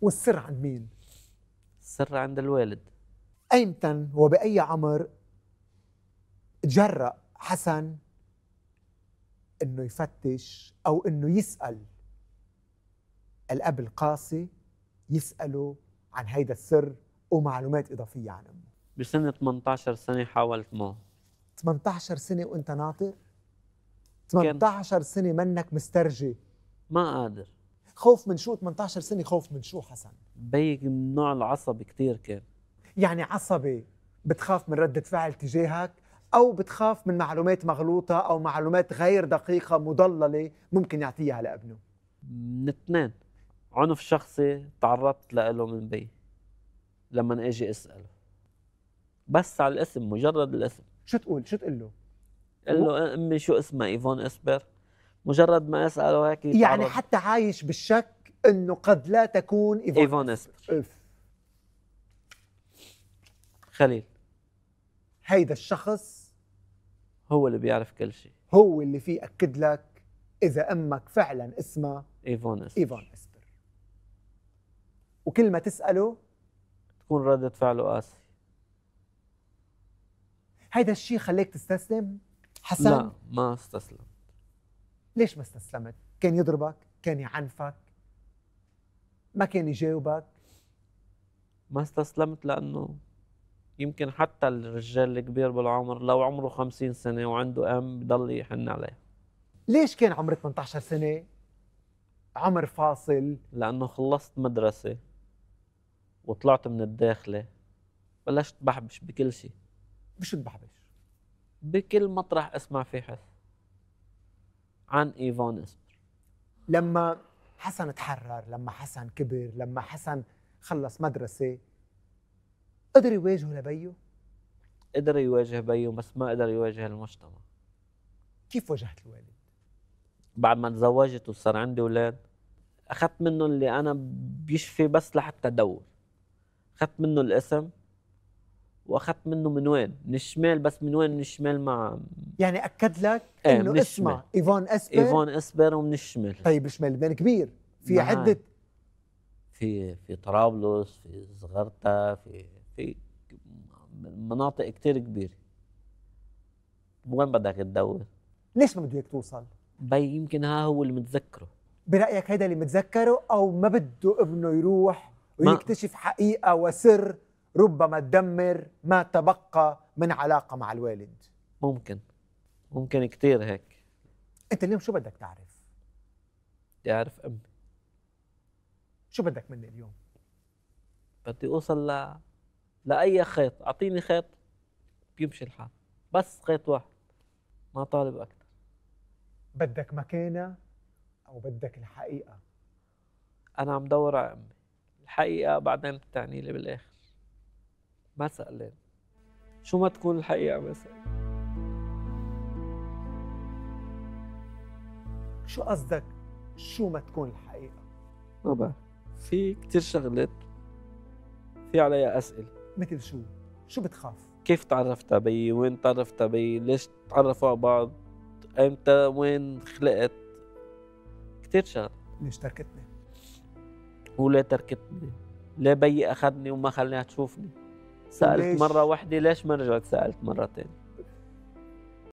والسر عند مين؟ السر عند الوالد أيمتى وبأي عمر تجرأ حسن انه يفتش او انه يسال الاب القاسي يساله عن هيدا السر ومعلومات اضافيه عن امه بسنه 18 سنه حاولت معه 18 سنه وانت ناطر 18 سنه منك مسترجي ما قادر خوف من شو 18 سنه خوف من شو حسن بي من نوع العصبي كثير كان يعني عصبي بتخاف من ردة فعل تجاهك أو بتخاف من معلومات مغلوطة أو معلومات غير دقيقة مضللة ممكن يعطيها لابنه من اثنين عنف شخصي تعرضت له من بي لما اجي اسأله بس على الاسم مجرد الاسم شو تقول شو تقول له؟ قال له امي شو اسمها ايفون اسبر مجرد ما اساله هيك يتعرض. يعني حتى عايش بالشك انه قد لا تكون ايفون, إيفون إسبر. خليل هيدا الشخص هو اللي بيعرف كل شيء هو اللي فيه اكد لك اذا امك فعلا اسمها ايفون اسبر ايفون اسبر وكل ما تساله تكون ردة فعله قاسي هيدا الشيء خليك تستسلم حسن لا ما استسلم ليش ما استسلمت؟ كان يضربك كان يعنفك ما كان يجاوبك ما استسلمت لأنه يمكن حتى الرجال الكبير بالعمر لو عمره 50 سنة وعنده أم بضل يحن عليه ليش كان عمرك 18 سنة عمر فاصل؟ لأنه خلصت مدرسة وطلعت من الداخلة بلشت بحبش بكل شيء بشو بحبش بكل مطرح اسمع فيه حس عن ايفون اسمر لما حسن تحرر لما حسن كبر لما حسن خلص مدرسه قدر يواجهه لبيه قدر يواجه بيه بس ما قدر يواجه المجتمع كيف واجهت الوالد بعد ما تزوجت وصار عندي اولاد اخذت منه اللي انا بيشفي بس لحتى دور اخذت منه الاسم واخذت منه من وين؟ من الشمال بس من وين؟ من الشمال مع يعني اكد لك ايه انه اسمع ايفون اسبر ايفون اسبر ومن الشمال طيب الشمال لبنان كبير في نعم. عده في في طرابلس في زغرتا في في مناطق كثير كبيره وين بدك تدور؟ ليش ما بده اياك توصل؟ بي يمكن ها هو اللي متذكره برايك هيدا اللي متذكره او ما بده ابنه يروح ويكتشف حقيقه وسر ربما تدمر ما تبقى من علاقه مع الوالد ممكن ممكن كثير هيك انت اليوم شو بدك تعرف بدي اعرف امي شو بدك مني اليوم بدي اوصل ل لاي خيط اعطيني خيط بيمشي الحال بس خيط واحد ما طالب اكثر بدك مكانه او بدك الحقيقه انا عم دور على امي الحقيقه بعدين بتعني لي بالاخر مثلا شو ما تكون الحقيقة مثلا شو قصدك شو ما تكون الحقيقة؟ ما بعرف في كتير شغلات في عليها أسئلة مثل شو؟ شو بتخاف؟ كيف تعرفت بي؟ وين تعرفت بي؟ ليش تعرفوا على بعض؟ امتى وين خلقت؟ كتير شغلات ليش تركتني؟ ولا تركتني؟ ليه بي أخذني وما خلاني تشوفني؟ سالت مره واحده ليش ما رجعت سالت مرتين